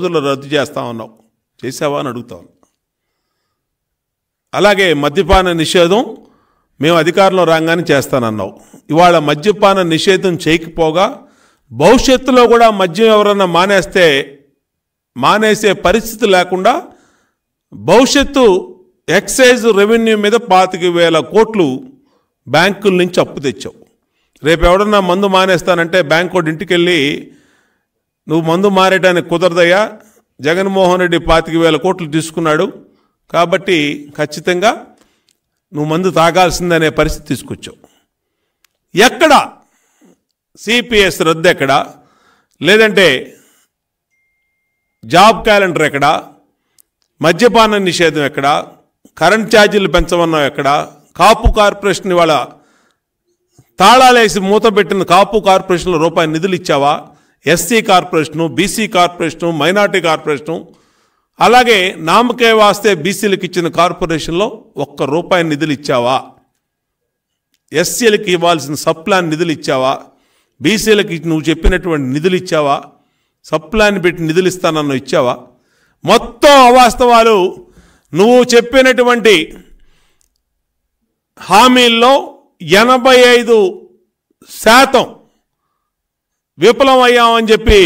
రోజుల్లో రద్దు చేస్తా ఉన్నావు చేసావా అని అడుగుతా అలాగే మద్యపాన నిషేధం మేము అధికారంలో రాగానే చేస్తానన్నావు ఇవాళ మద్యపాన నిషేధం చేయకపోగా భవిష్యత్తులో కూడా మద్యం ఎవరన్నా మానేస్తే మానేసే పరిస్థితి లేకుండా భవిష్యత్తు ఎక్సైజ్ రెవెన్యూ మీద పాతిక వేల కోట్లు బ్యాంకుల నుంచి అప్పు తెచ్చావు రేపు ఎవడన్నా మందు మానేస్తానంటే బ్యాంకు ఇంటికి వెళ్ళి నువ్వు మందు మారేటానికి కుదరదయ్యా జగన్మోహన్ రెడ్డి పాతిక వేల కోట్లు తీసుకున్నాడు కాబట్టి ఖచ్చితంగా నువ్వు మందు తాగాల్సిందనే పరిస్థితి తీసుకొచ్చావు ఎక్కడ సిపిఎస్ రద్దు ఎక్కడ లేదంటే జాబ్ క్యాలెండర్ ఎక్కడ మద్యపాన నిషేధం ఎక్కడ కరెంట్ ఛార్జీలు పెంచమన్నా ఎక్కడ కాపు కార్పొరేషన్ ఇవాళ తాళాలేసి మూత పెట్టిన కాపు కార్పొరేషన్లో రూపాయి నిధులు ఇచ్చావా SC corporation BC corporation minority corporation అలాగే నామకే వాస్తే బీసీలకు ఇచ్చిన కార్పొరేషన్లో ఒక్క రూపాయి నిధులు ఇచ్చావా ఎస్సీలకు ఇవ్వాల్సిన సప్లాన్ నిధులు ఇచ్చావా బీసీలకు నువ్వు చెప్పినటువంటి నిధులు ఇచ్చావా సప్లాన్ పెట్టి నిధులు ఇస్తానన్న ఇచ్చావా మొత్తం అవాస్తవాలు నువ్వు చెప్పినటువంటి హామీల్లో ఎనభై ఐదు శాతం విఫలం అయ్యామని చెప్పి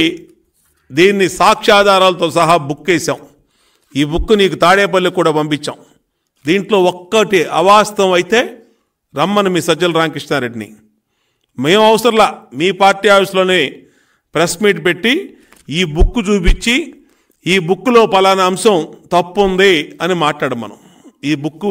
దీన్ని సాక్ష్యాధారాలతో సహా బుక్ వేసాం ఈ బుక్ నీకు తాడేపల్లికి కూడా పంపించాం దీంట్లో ఒక్కటి అవాస్తవం అయితే రమ్మను మీ సజ్జల రామకృష్ణారెడ్డిని మేము అవసరంలా మీ పార్టీ ఆఫీస్లోనే ప్రెస్ మీట్ పెట్టి ఈ బుక్ చూపించి ఈ బుక్లో పలానా అంశం తప్పు ఉంది అని మనం ఈ బుక్